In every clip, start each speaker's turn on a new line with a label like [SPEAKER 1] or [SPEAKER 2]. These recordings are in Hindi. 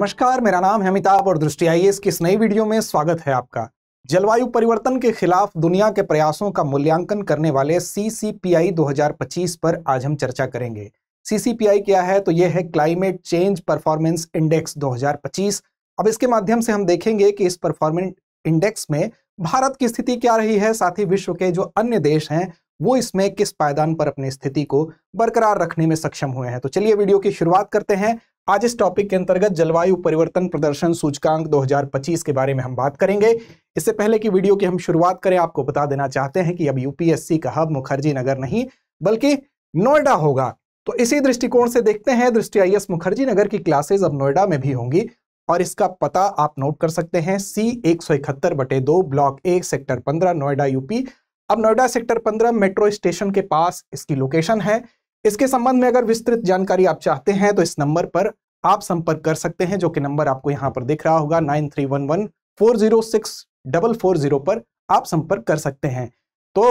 [SPEAKER 1] नमस्कार मेरा नाम है अमिताभ और दृष्टि आईएएस की इस नई वीडियो में स्वागत है आपका जलवायु परिवर्तन के खिलाफ दुनिया के प्रयासों का मूल्यांकन करने वाले सीसीपीआई 2025 पर आज हम चर्चा करेंगे सीसीपीआई क्या है तो यह है क्लाइमेट चेंज परफॉर्मेंस इंडेक्स 2025 अब इसके माध्यम से हम देखेंगे कि इस परफॉर्मेंस इंडेक्स में भारत की स्थिति क्या रही है साथ ही विश्व के जो अन्य देश हैं वो इसमें किस पायदान पर अपनी स्थिति को बरकरार रखने में सक्षम हुए हैं तो चलिए वीडियो की शुरुआत करते हैं आज इस टॉपिक के अंतर्गत जलवायु परिवर्तन प्रदर्शन सूचकांक 2025 के बारे में हम बात करेंगे इससे पहले कि वीडियो की हम शुरुआत करें आपको बता देना चाहते हैं कि अब यूपीएससी का हब मुखर्जी नगर नहीं बल्कि नोएडा होगा तो इसी दृष्टिकोण से देखते हैं दृष्टि आई मुखर्जी नगर की क्लासेज अब नोएडा में भी होंगी और इसका पता आप नोट कर सकते हैं सी एक सौ इकहत्तर बटे दो ब्लॉक ए सेक्टर पंद्रह नोएडा यूपी अब नोएडा सेक्टर पंद्रह मेट्रो स्टेशन के पास इसकी लोकेशन है इसके संबंध में अगर विस्तृत जानकारी आप चाहते हैं तो इस नंबर पर आप संपर्क कर सकते हैं जो कि नंबर आपको यहां पर दिख रहा होगा nine three one one four zero six double four zero पर आप संपर्क कर सकते हैं तो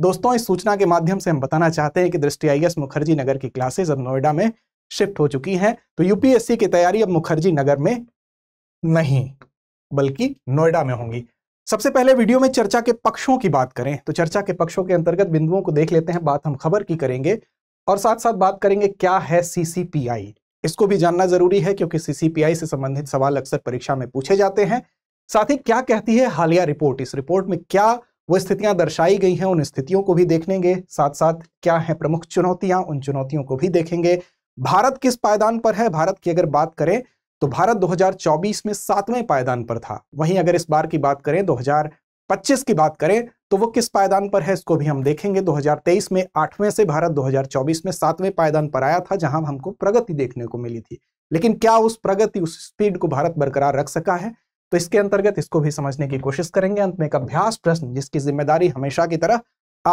[SPEAKER 1] दोस्तों इस सूचना के माध्यम से हम बताना चाहते हैं कि दृष्टि आई एस मुखर्जी नगर की क्लासेज अब नोएडा में शिफ्ट हो चुकी हैं तो यूपीएससी की तैयारी अब मुखर्जी नगर में नहीं बल्कि नोएडा में होंगी सबसे पहले वीडियो में चर्चा के पक्षों की बात करें तो चर्चा के पक्षों के अंतर्गत बिंदुओं को देख लेते हैं बात हम खबर की करेंगे और साथ साथ बात करेंगे क्या है सीसीपीआई इसको भी जानना जरूरी है क्योंकि सीसीपीआई से संबंधित सवाल अक्सर परीक्षा में पूछे जाते हैं साथ ही क्या कहती है हालिया रिपोर्ट इस रिपोर्ट में क्या वो स्थितियां दर्शाई गई हैं उन स्थितियों को भी देखेंगे साथ साथ क्या है प्रमुख चुनौतियां उन चुनौतियों को भी देखेंगे भारत किस पायदान पर है भारत की अगर बात करें तो भारत 2024 में सातवें पायदान पर था वहीं अगर इस बार की बात करें 25 की बात करें तो वो किस पायदान पर है इसको भी हम देखेंगे 2023 में आठवें से भारत 2024 में सातवें पायदान पर आया था जहां हमको प्रगति देखने को मिली थी लेकिन क्या उस प्रगति उस स्पीड को भारत बरकरार रख सका है तो इसके अंतर्गत इसको भी समझने की कोशिश करेंगे अंत में एक अभ्यास प्रश्न जिसकी जिम्मेदारी हमेशा की तरह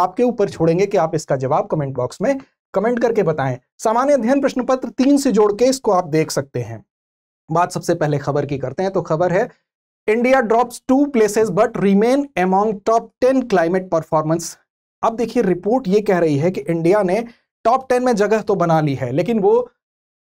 [SPEAKER 1] आपके ऊपर छोड़ेंगे कि आप इसका जवाब कमेंट बॉक्स में कमेंट करके बताएं सामान्य अध्ययन प्रश्न पत्र तीन से जोड़ के इसको आप देख सकते हैं बात सबसे पहले खबर की करते हैं तो खबर है India drops two places but remain among top ten climate performance अब देखिए रिपोर्ट ये कह रही है कि इंडिया ने टॉप टेन में जगह तो बना ली है लेकिन वो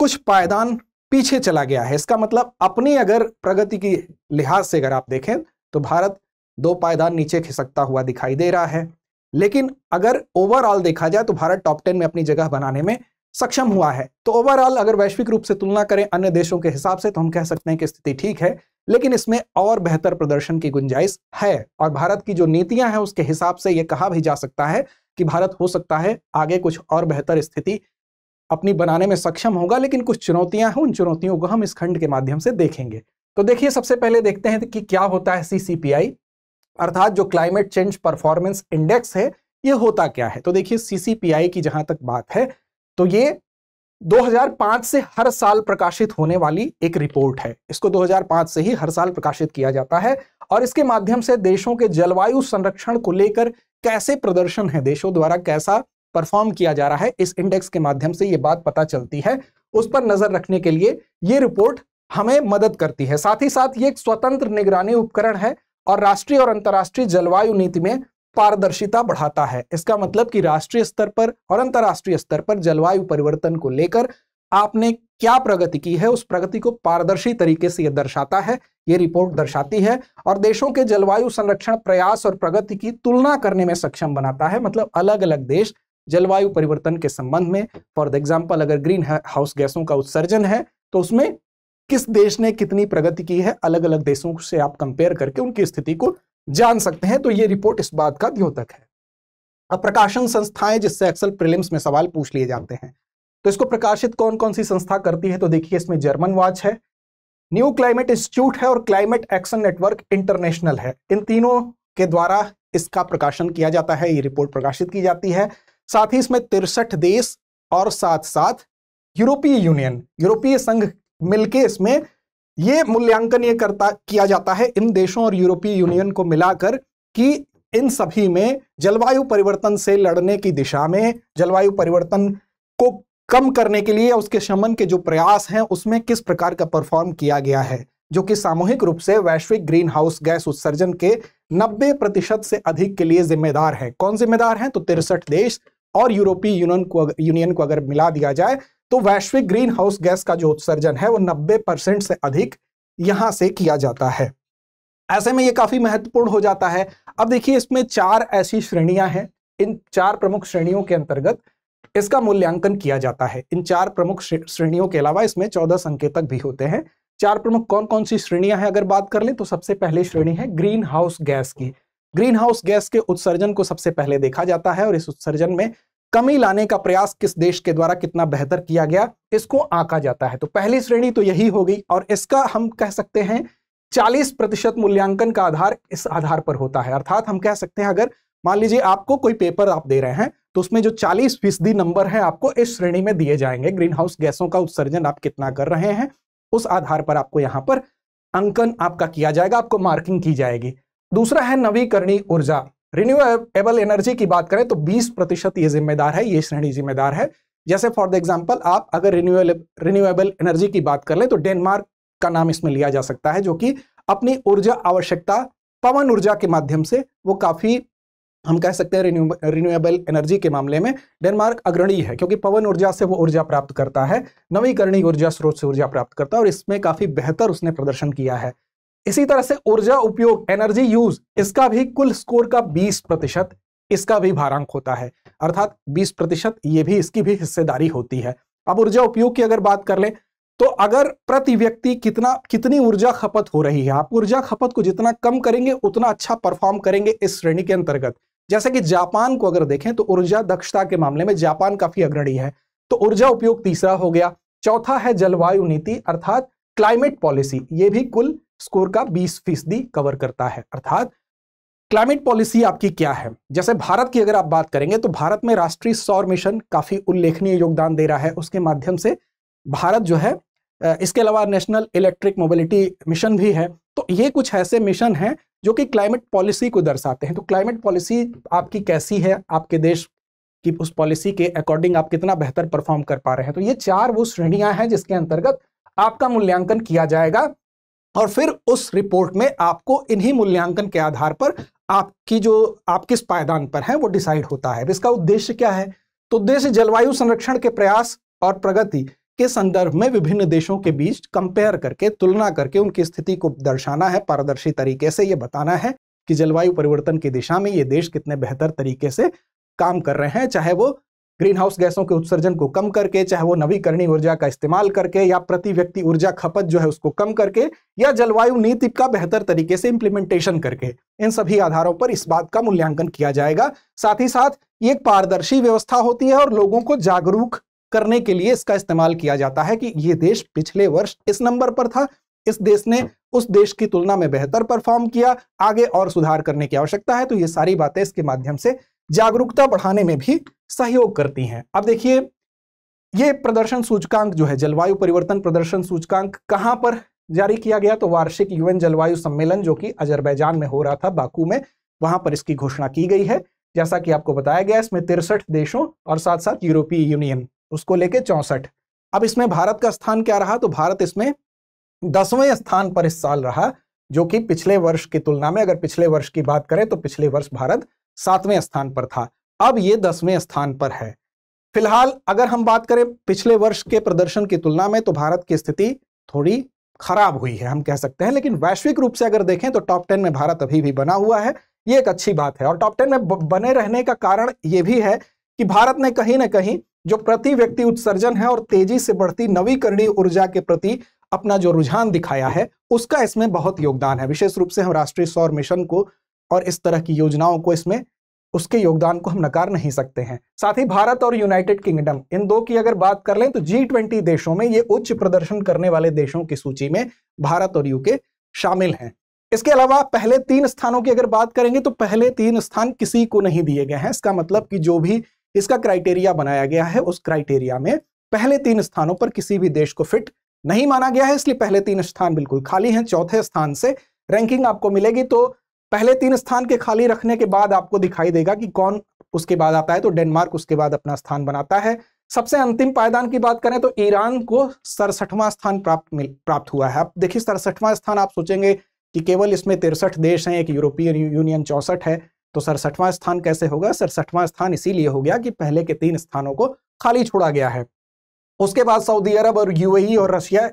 [SPEAKER 1] कुछ पायदान पीछे चला गया है इसका मतलब अपनी अगर प्रगति की लिहाज से अगर आप देखें तो भारत दो पायदान नीचे खिसकता हुआ दिखाई दे रहा है लेकिन अगर ओवरऑल देखा जाए तो भारत टॉप टेन में अपनी जगह बनाने में सक्षम हुआ है तो ओवरऑल अगर वैश्विक रूप से तुलना करें अन्य देशों के हिसाब से तो हम कह सकते हैं कि स्थिति ठीक है लेकिन इसमें और बेहतर प्रदर्शन की गुंजाइश है और भारत की जो नीतियां हैं उसके हिसाब से यह कहा भी जा सकता है कि भारत हो सकता है आगे कुछ और बेहतर स्थिति अपनी बनाने में सक्षम होगा लेकिन कुछ चुनौतियां हैं उन चुनौतियों को हम इस खंड के माध्यम से देखेंगे तो देखिए सबसे पहले देखते हैं कि क्या होता है सीसीपीआई अर्थात जो क्लाइमेट चेंज परफॉर्मेंस इंडेक्स है ये होता क्या है तो देखिए सीसीपीआई की जहां तक बात है तो ये 2005 से हर साल प्रकाशित होने वाली एक रिपोर्ट है इसको 2005 से ही हर साल प्रकाशित किया जाता है और इसके माध्यम से देशों के जलवायु संरक्षण को लेकर कैसे प्रदर्शन है देशों द्वारा कैसा परफॉर्म किया जा रहा है इस इंडेक्स के माध्यम से ये बात पता चलती है उस पर नजर रखने के लिए ये रिपोर्ट हमें मदद करती है साथ ही साथ ये एक स्वतंत्र निगरानी उपकरण है और राष्ट्रीय और अंतर्राष्ट्रीय जलवायु नीति में पारदर्शिता बढ़ाता है इसका मतलब कि राष्ट्रीय स्तर पर और अंतर्राष्ट्रीय स्तर पर जलवायु परिवर्तन को लेकर आपने क्या प्रगति की है उस प्रगति को पारदर्शी तरीके से यह दर्शाता है ये रिपोर्ट दर्शाती है और देशों के जलवायु संरक्षण प्रयास और प्रगति की तुलना करने में सक्षम बनाता है मतलब अलग अलग देश जलवायु परिवर्तन के संबंध में फॉर एग्जाम्पल अगर ग्रीन हाउस गैसों का उत्सर्जन है तो उसमें किस देश ने कितनी प्रगति की है अलग अलग देशों से आप कंपेयर करके उनकी स्थिति को जान सकते हैं तो ये रिपोर्ट इस बात का द्योतक है अब प्रकाशन संस्थाएं जिससे एक्सल प्रिलिम्स में सवाल पूछ लिए जाते हैं तो इसको प्रकाशित कौन कौन सी संस्था करती है तो देखिए इसमें जर्मन वॉच है न्यू क्लाइमेट इंस्टीट्यूट है और क्लाइमेट एक्शन नेटवर्क इंटरनेशनल है इन तीनों के द्वारा इसका प्रकाशन किया जाता है ये रिपोर्ट प्रकाशित की जाती है साथ ही इसमें तिरसठ देश और साथ साथ यूरोपीय यूनियन यूरोपीय संघ मिलके इसमें ये मूल्यांकन ये करता किया जाता है इन देशों और यूरोपीय यूनियन को मिलाकर कि इन सभी में जलवायु परिवर्तन से लड़ने की दिशा में जलवायु परिवर्तन को कम करने के लिए उसके शमन के जो प्रयास हैं उसमें किस प्रकार का परफॉर्म किया गया है जो कि सामूहिक रूप से वैश्विक ग्रीन हाउस गैस उत्सर्जन के 90 प्रतिशत से अधिक के लिए जिम्मेदार है कौन जिम्मेदार है तो तिरसठ देश और यूरोपीय यूनियन को यूनियन को अगर मिला दिया जाए तो वैश्विक ग्रीन हाउस गैस का जो उत्सर्जन है वो 90 परसेंट से अधिक यहां से किया जाता है ऐसे में ये काफी महत्वपूर्ण हो जाता है अब देखिए इसमें चार ऐसी श्रेणियां हैं इन चार प्रमुख श्रेणियों के अंतर्गत इसका मूल्यांकन किया जाता है इन चार प्रमुख श्रेणियों के अलावा इसमें चौदह संकेतक भी होते हैं चार प्रमुख कौन कौन सी श्रेणियां हैं अगर बात कर ले तो सबसे पहली श्रेणी है ग्रीन हाउस गैस की ग्रीन हाउस गैस के उत्सर्जन को सबसे पहले देखा जाता है और इस उत्सर्जन में कमी लाने का प्रयास किस देश के द्वारा कितना बेहतर किया गया इसको आंका जाता है तो पहली श्रेणी तो यही होगी और इसका हम कह सकते हैं 40 प्रतिशत मूल्यांकन का आधार इस आधार पर होता है अर्थात हम कह सकते हैं अगर मान लीजिए आपको कोई पेपर आप दे रहे हैं तो उसमें जो 40 फीसदी नंबर है आपको इस श्रेणी में दिए जाएंगे ग्रीन हाउस गैसों का उत्सर्जन आप कितना कर रहे हैं उस आधार पर आपको यहाँ पर अंकन आपका किया जाएगा आपको मार्किंग की जाएगी दूसरा है नवीकरणीय ऊर्जा रिन्यूएबल एनर्जी की बात करें तो 20 प्रतिशत ये जिम्मेदार है ये श्रेणी जिम्मेदार है जैसे फॉर द एग्जाम्पल आप अगर रिन्यूएबल एनर्जी की बात कर लें तो डेनमार्क का नाम इसमें लिया जा सकता है जो कि अपनी ऊर्जा आवश्यकता पवन ऊर्जा के माध्यम से वो काफ़ी हम कह सकते हैं रिन्यूएबल एनर्जी के मामले में डेनमार्क अग्रणी है क्योंकि पवन ऊर्जा से वो ऊर्जा प्राप्त करता है नवीकरणीय ऊर्जा स्रोत से ऊर्जा प्राप्त करता है और इसमें काफ़ी बेहतर उसने प्रदर्शन किया है इसी तरह से ऊर्जा उपयोग एनर्जी यूज इसका भी कुल स्कोर का 20 प्रतिशत इसका भी भारांक होता है अर्थात 20 प्रतिशत ये भी इसकी भी हिस्सेदारी होती है अब ऊर्जा उपयोग की अगर बात कर लें तो अगर प्रति व्यक्ति कितना कितनी ऊर्जा खपत हो रही है आप ऊर्जा खपत को जितना कम करेंगे उतना अच्छा परफॉर्म करेंगे इस श्रेणी के अंतर्गत जैसे कि जापान को अगर देखें तो ऊर्जा दक्षता के मामले में जापान काफी अग्रणी है तो ऊर्जा उपयोग तीसरा हो गया चौथा है जलवायु नीति अर्थात क्लाइमेट पॉलिसी ये भी कुल स्कोर का बीस फीसदी कवर करता है अर्थात क्लाइमेट पॉलिसी आपकी क्या है जैसे भारत की अगर आप बात करेंगे तो भारत में राष्ट्रीय सौर मिशन काफी उल्लेखनीय योगदान दे रहा है उसके माध्यम से भारत जो है इसके अलावा नेशनल इलेक्ट्रिक मोबिलिटी मिशन भी है तो ये कुछ ऐसे मिशन हैं जो कि क्लाइमेट पॉलिसी को दर्शाते हैं तो क्लाइमेट पॉलिसी आपकी कैसी है आपके देश की उस पॉलिसी के अकॉर्डिंग आप कितना बेहतर परफॉर्म कर पा रहे हैं तो ये चार वो श्रेणियां हैं जिसके अंतर्गत आपका मूल्यांकन किया जाएगा और फिर उस रिपोर्ट में आपको इन्हीं मूल्यांकन के आधार पर आपकी जो आप किस पायदान पर हैं वो डिसाइड होता है इसका उद्देश्य क्या है तो उद्देश्य जलवायु संरक्षण के प्रयास और प्रगति के संदर्भ में विभिन्न देशों के बीच कंपेयर करके तुलना करके उनकी स्थिति को दर्शाना है पारदर्शी तरीके से ये बताना है कि जलवायु परिवर्तन की दिशा में ये देश कितने बेहतर तरीके से काम कर रहे हैं चाहे वो ग्रीन हाउस गैसों के उत्सर्जन को कम करके चाहे वो नवीकरणीय ऊर्जा का इस्तेमाल करके या प्रति व्यक्ति ऊर्जा खपत जो है उसको कम करके या जलवायु नीति का बेहतर तरीके से इंप्लीमेंटेशन करके इन सभी आधारों पर इस बात का मूल्यांकन किया जाएगा साथ ही साथ एक पारदर्शी व्यवस्था होती है और लोगों को जागरूक करने के लिए इसका इस्तेमाल किया जाता है कि ये देश पिछले वर्ष इस नंबर पर था इस देश ने उस देश की तुलना में बेहतर परफॉर्म किया आगे और सुधार करने की आवश्यकता है तो ये सारी बातें इसके माध्यम से जागरूकता बढ़ाने में भी सहयोग करती हैं अब देखिए ये प्रदर्शन सूचकांक जो है जलवायु परिवर्तन प्रदर्शन सूचकांक कहाँ पर जारी किया गया तो वार्षिक यूएन जलवायु सम्मेलन जो कि अजरबैजान में हो रहा था बाकू में वहां पर इसकी घोषणा की गई है जैसा कि आपको बताया गया इसमें तिरसठ देशों और साथ साथ यूरोपीय यूनियन उसको लेके चौसठ अब इसमें भारत का स्थान क्या रहा तो भारत इसमें दसवें स्थान पर इस साल रहा जो कि पिछले वर्ष की तुलना में अगर पिछले वर्ष की बात करें तो पिछले वर्ष भारत सातवें स्थान पर था अब ये दसवें स्थान पर है फिलहाल अगर हम बात करें पिछले वर्ष के प्रदर्शन की तुलना में तो भारत की स्थिति थोड़ी खराब हुई है हम कह सकते हैं लेकिन वैश्विक रूप से अगर देखें तो टॉप टेन में भारत अभी भी बना हुआ है ये एक अच्छी बात है और टॉप टेन में बने रहने का कारण ये भी है कि भारत ने कहीं ना कहीं जो प्रति व्यक्ति उत्सर्जन है और तेजी से बढ़ती नवीकरणीय ऊर्जा के प्रति अपना जो रुझान दिखाया है उसका इसमें बहुत योगदान है विशेष रूप से हम राष्ट्रीय सौर मिशन को और इस तरह की योजनाओं को इसमें उसके योगदान को हम नकार नहीं सकते हैं साथ ही भारत और यूनाइटेड किंगडम इन दो की अगर बात कर लें तो जी ट्वेंटी देशों में ये उच्च प्रदर्शन करने वाले देशों की सूची में भारत और यूके शामिल हैं इसके अलावा पहले तीन स्थानों की अगर बात करेंगे तो पहले तीन स्थान किसी को नहीं दिए गए हैं इसका मतलब कि जो भी इसका क्राइटेरिया बनाया गया है उस क्राइटेरिया में पहले तीन स्थानों पर किसी भी देश को फिट नहीं माना गया है इसलिए पहले तीन स्थान बिल्कुल खाली हैं चौथे स्थान से रैंकिंग आपको मिलेगी तो पहले तीन स्थान के खाली रखने के बाद आपको दिखाई देगा कि कौन उसके बाद आता है तो डेनमार्क उसके बाद अपना स्थान बनाता है सबसे अंतिम पायदान की बात करें तो ईरान को सड़सठवां स्थान प्राप्त प्राप्त हुआ है अब देखिए सड़सठवां स्थान आप सोचेंगे कि केवल इसमें तिरसठ देश हैं एक यूरोपियन यूनियन चौसठ है तो सड़सठवां स्थान कैसे होगा सड़सठवां स्थान इसीलिए हो गया कि पहले के तीन स्थानों को खाली छोड़ा गया है उसके बाद सऊदी अरब और यूएई और रशिया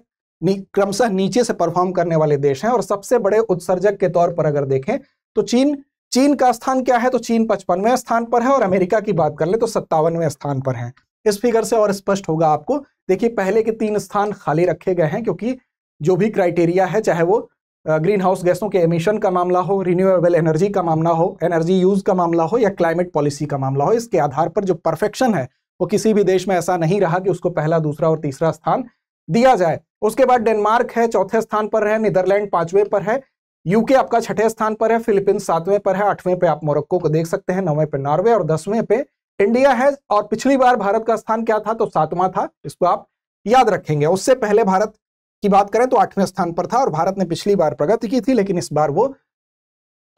[SPEAKER 1] क्रमशः नीचे से परफॉर्म करने वाले देश हैं और सबसे बड़े उत्सर्जक के तौर पर अगर देखें तो चीन चीन का स्थान क्या है तो चीन पचपनवें स्थान पर है और अमेरिका की बात कर ले तो सत्तावनवें स्थान पर है इस फिगर से और स्पष्ट होगा आपको देखिए पहले के तीन स्थान खाली रखे गए हैं क्योंकि जो भी क्राइटेरिया है चाहे वो ग्रीन हाउस गैसों के एमिशन का मामला हो रिन्यूएबल एनर्जी का मामला हो एनर्जी यूज का मामला हो या क्लाइमेट पॉलिसी का मामला हो इसके आधार पर जो परफेक्शन है वो किसी भी देश में ऐसा नहीं रहा कि उसको पहला दूसरा और तीसरा स्थान दिया जाए उसके बाद डेनमार्क है चौथे स्थान पर है नीदरलैंड पांचवें पर है यूके आपका छठे स्थान पर है फिलीपींस सातवें पर है आठवें पे आप मोरक्को को देख सकते हैं नौवें पे नॉर्वे और दसवें पे इंडिया है और पिछली बार भारत का स्थान क्या था तो सातवां था इसको आप याद रखेंगे उससे पहले भारत की बात करें तो आठवें स्थान पर था और भारत ने पिछली बार प्रगति की थी लेकिन इस बार वो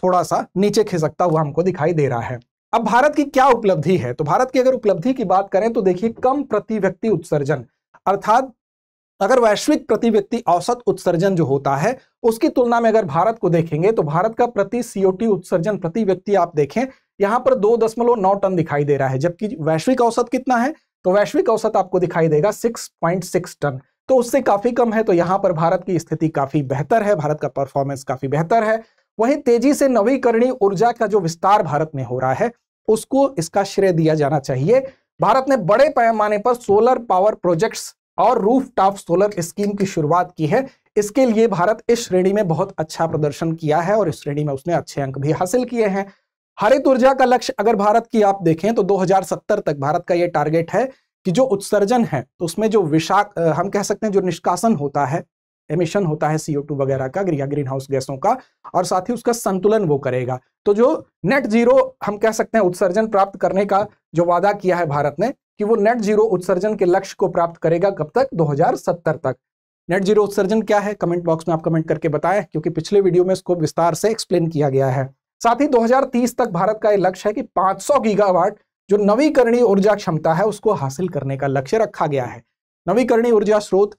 [SPEAKER 1] थोड़ा सा नीचे खिसकता हुआ हमको दिखाई दे रहा है अब भारत की क्या उपलब्धि है तो भारत की अगर उपलब्धि की बात करें तो देखिए कम प्रति व्यक्ति उत्सर्जन अर्थात अगर वैश्विक प्रति व्यक्ति औसत उत्सर्जन जो होता है उसकी तुलना में अगर भारत को देखेंगे तो भारत का प्रति सीओ उत्सर्जन प्रति व्यक्ति आप देखें यहाँ पर दो दशमलव नौ टन दिखाई दे रहा है जबकि वैश्विक औसत कितना है तो वैश्विक औसत आपको दिखाई देगा सिक्स पॉइंट सिक्स टन तो उससे काफी कम है तो यहाँ पर भारत की स्थिति काफी बेहतर है भारत का परफॉर्मेंस काफी बेहतर है वही तेजी से नवीकरणीय ऊर्जा का जो विस्तार भारत में हो रहा है उसको इसका श्रेय दिया जाना चाहिए भारत ने बड़े पैमाने पर सोलर पावर प्रोजेक्ट्स और रूफ टॉप सोलर स्कीम की शुरुआत की है इसके लिए भारत इस श्रेणी में बहुत अच्छा प्रदर्शन किया है और इस श्रेणी में उसने अच्छे अंक भी हासिल किए हैं हरित ऊर्जा का लक्ष्य अगर भारत की आप देखें तो 2070 तक भारत का ये टारगेट है कि जो उत्सर्जन है तो उसमें जो विषाक हम कह सकते हैं जो निष्कासन होता है एमिशन होता है सीओ टू वगैरह का या ग्रीन हाउस गैसों का और साथ ही उसका संतुलन वो करेगा तो जो नेट जीरो हम कह सकते हैं उत्सर्जन प्राप्त करने का जो वादा किया है भारत ने कि वो नेट जीरो उत्सर्जन के लक्ष्य को प्राप्त करेगा कब तक 2070 तक नेट जीरो उत्सर्जन क्या है कमेंट बॉक्स में आप कमेंट करके बताएं क्योंकि पिछले वीडियो में इसको विस्तार से एक्सप्लेन किया गया है साथ ही 2030 तक भारत का यह लक्ष्य है कि 500 गीगावाट जो नवीकरणीय ऊर्जा क्षमता है उसको हासिल करने का लक्ष्य रखा गया है नवीकरणीय ऊर्जा स्रोत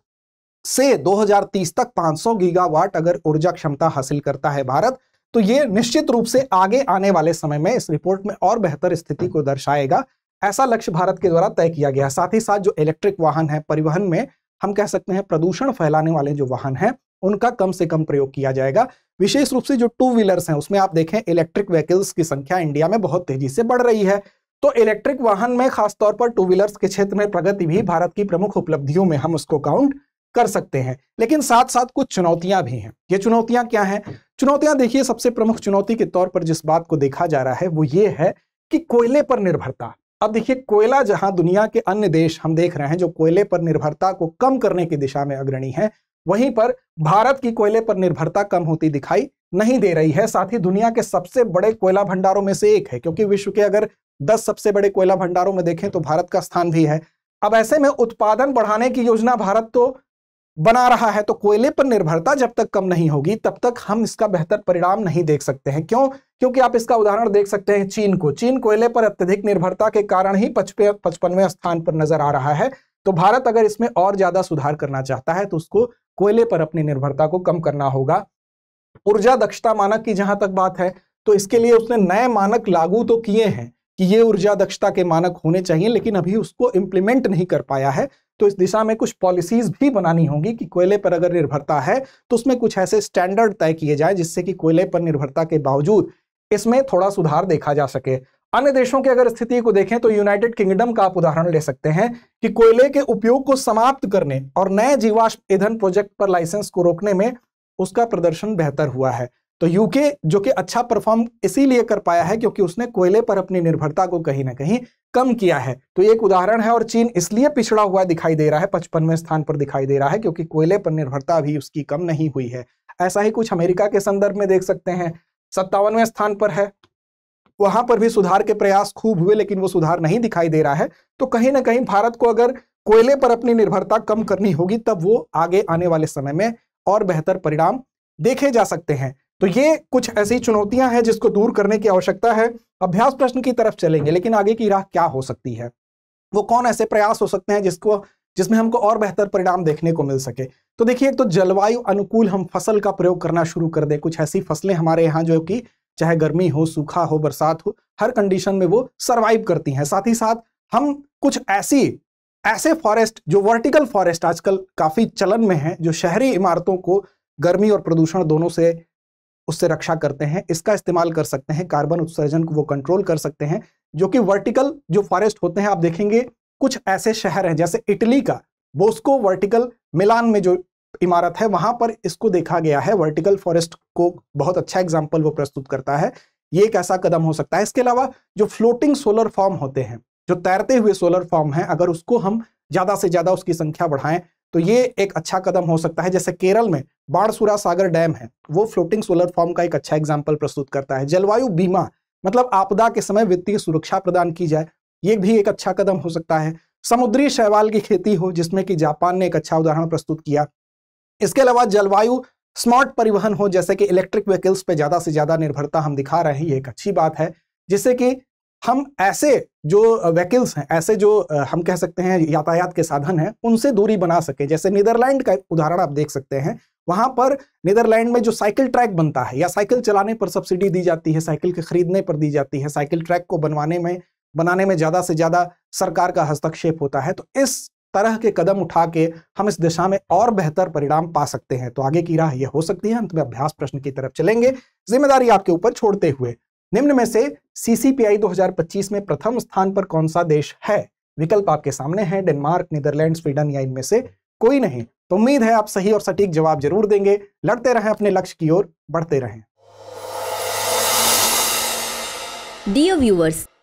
[SPEAKER 1] से 2030 तक 500 गीगावाट अगर ऊर्जा क्षमता हासिल करता है भारत तो ये निश्चित रूप से आगे आने वाले समय में इस रिपोर्ट में और बेहतर स्थिति को दर्शाएगा ऐसा लक्ष्य भारत के द्वारा तय किया गया साथ ही साथ जो इलेक्ट्रिक वाहन है परिवहन में हम कह सकते हैं प्रदूषण फैलाने वाले जो वाहन हैं उनका कम से कम प्रयोग किया जाएगा विशेष रूप से जो टू व्हीलर्स हैं उसमें आप देखें इलेक्ट्रिक व्हीकल्स की संख्या इंडिया में बहुत तेजी से बढ़ रही है तो इलेक्ट्रिक वाहन में खासतौर पर टू व्हीलर्स के क्षेत्र में प्रगति भी भारत की प्रमुख उपलब्धियों में हम उसको काउंट कर सकते हैं लेकिन साथ साथ कुछ चुनौतियां भी हैं ये चुनौतियां क्या हैं चुनौतियां देखिए सबसे प्रमुख चुनौती के तौर पर जिस बात को देखा जा रहा है वो ये है कि कोयले पर निर्भरता अब देखिए कोयला जहां दुनिया के अन्य देश हम देख रहे हैं जो कोयले पर निर्भरता को कम करने की दिशा में अग्रणी है वहीं पर भारत की कोयले पर निर्भरता कम होती दिखाई नहीं दे रही है साथ ही दुनिया के सबसे बड़े कोयला भंडारों में से एक है क्योंकि विश्व के अगर 10 सबसे बड़े कोयला भंडारों में देखें तो भारत का स्थान भी है अब ऐसे में उत्पादन बढ़ाने की योजना भारत तो बना रहा है तो कोयले पर निर्भरता जब तक कम नहीं होगी तब तक हम इसका बेहतर परिणाम नहीं देख सकते हैं क्यों क्योंकि आप इसका उदाहरण देख सकते हैं चीन को चीन कोयले पर अत्यधिक निर्भरता के कारण ही पचपनवें स्थान पर नजर आ रहा है तो भारत अगर इसमें और ज्यादा सुधार करना चाहता है तो उसको कोयले पर अपनी निर्भरता को कम करना होगा ऊर्जा दक्षता मानक की जहां तक बात है तो इसके लिए उसने नए मानक लागू तो किए हैं कि ये ऊर्जा दक्षता के मानक होने चाहिए लेकिन अभी उसको इम्प्लीमेंट नहीं कर पाया है तो इस दिशा में कुछ पॉलिसीज भी बनानी होंगी कि कोयले पर अगर निर्भरता है तो उसमें कुछ ऐसे स्टैंडर्ड तय किए जाए जिससे कि कोयले पर निर्भरता के बावजूद इसमें थोड़ा सुधार देखा जा सके अन्य देशों की अगर स्थिति को देखें तो यूनाइटेड किंगडम का आप उदाहरण ले सकते हैं कि कोयले के उपयोग को समाप्त करने और नए जीवाश्म ईंधन प्रोजेक्ट पर लाइसेंस को रोकने में उसका प्रदर्शन बेहतर हुआ है तो यूके जो कि अच्छा परफॉर्म इसीलिए कर पाया है क्योंकि उसने कोयले पर अपनी निर्भरता को कहीं ना कहीं कम किया है तो एक उदाहरण है और चीन इसलिए पिछड़ा हुआ दिखाई दे रहा है पचपनवें स्थान पर दिखाई दे रहा है क्योंकि कोयले पर निर्भरता भी उसकी कम नहीं हुई है ऐसा ही कुछ अमेरिका के संदर्भ में देख सकते हैं सत्तावनवें स्थान पर है वहां पर भी सुधार के प्रयास खूब हुए लेकिन वो सुधार नहीं दिखाई दे रहा है तो कहीं ना कहीं भारत को अगर कोयले पर अपनी निर्भरता कम करनी होगी तब वो आगे आने वाले समय में और बेहतर परिणाम देखे जा सकते हैं तो ये कुछ ऐसी चुनौतियां हैं जिसको दूर करने की आवश्यकता है अभ्यास प्रश्न की तरफ चलेंगे लेकिन आगे की राह क्या हो सकती है वो कौन ऐसे प्रयास हो सकते हैं जिसको जिसमें हमको और बेहतर परिणाम देखने को मिल सके तो देखिए एक तो जलवायु अनुकूल हम फसल का प्रयोग करना शुरू कर दे कुछ ऐसी फसलें हमारे यहाँ जो कि चाहे गर्मी हो सूखा हो बरसात हो हर कंडीशन में वो सर्वाइव करती हैं साथ ही साथ हम कुछ ऐसी ऐसे फॉरेस्ट जो वर्टिकल फॉरेस्ट आजकल काफी चलन में है जो शहरी इमारतों को गर्मी और प्रदूषण दोनों से उससे रक्षा करते हैं इसका इस्तेमाल कर सकते हैं कार्बन उत्सर्जन को वो कंट्रोल कर सकते हैं जो कि वर्टिकल जो फॉरेस्ट होते हैं आप देखेंगे कुछ ऐसे शहर हैं जैसे इटली का बोस्को वर्टिकल मिलान में जो इमारत है वहां पर इसको देखा गया है वर्टिकल फॉरेस्ट को बहुत अच्छा एग्जाम्पल वो प्रस्तुत करता है ये एक ऐसा कदम हो सकता है इसके अलावा जो फ्लोटिंग सोलर फॉर्म होते हैं जो तैरते हुए सोलर फॉर्म है अगर उसको हम ज्यादा से ज्यादा उसकी संख्या बढ़ाएं तो ये एक अच्छा कदम हो सकता है जैसे केरल में बाढ़सुरा सागर डैम है वो फ्लोटिंग सोलर फॉर्म का एक अच्छा एग्जाम्पल प्रस्तुत करता है जलवायु बीमा मतलब आपदा के समय वित्तीय सुरक्षा प्रदान की जाए ये भी एक अच्छा कदम हो सकता है समुद्री शैवाल की खेती हो जिसमें कि जापान ने एक अच्छा उदाहरण प्रस्तुत किया इसके अलावा जलवायु स्मार्ट परिवहन हो जैसे कि इलेक्ट्रिक व्हीकल्स पे ज़्यादा से ज़्यादा निर्भरता हम दिखा रहे हैं ये एक अच्छी बात है जिससे कि हम ऐसे जो व्हीकल्स हैं ऐसे जो हम कह सकते हैं यातायात के साधन हैं उनसे दूरी बना सके जैसे नीदरलैंड का उदाहरण आप देख सकते हैं वहां पर नीदरलैंड में जो साइकिल ट्रैक बनता है या साइकिल चलाने पर सब्सिडी दी जाती है साइकिल के खरीदने पर दी जाती है साइकिल ट्रैक को बनवाने में बनाने में ज़्यादा से ज़्यादा सरकार का हस्तक्षेप होता है तो इस तरह के कदम उठा के हम इस दिशा में और बेहतर परिणाम पा सकते हैं तो आगे की राह यह हो सकती है अंत में अभ्यास प्रश्न की तरफ चलेंगे जिम्मेदारी आपके ऊपर छोड़ते हुए निम्न में से सीसीपीआई 2025 में प्रथम स्थान पर कौन सा देश है विकल्प आपके सामने है डेनमार्क नीदरलैंड स्वीडन या इनमें से कोई नहीं तो उम्मीद है आप सही और सटीक जवाब जरूर देंगे लड़ते रहें अपने लक्ष्य की ओर बढ़ते रहें डियर व्यूवर्स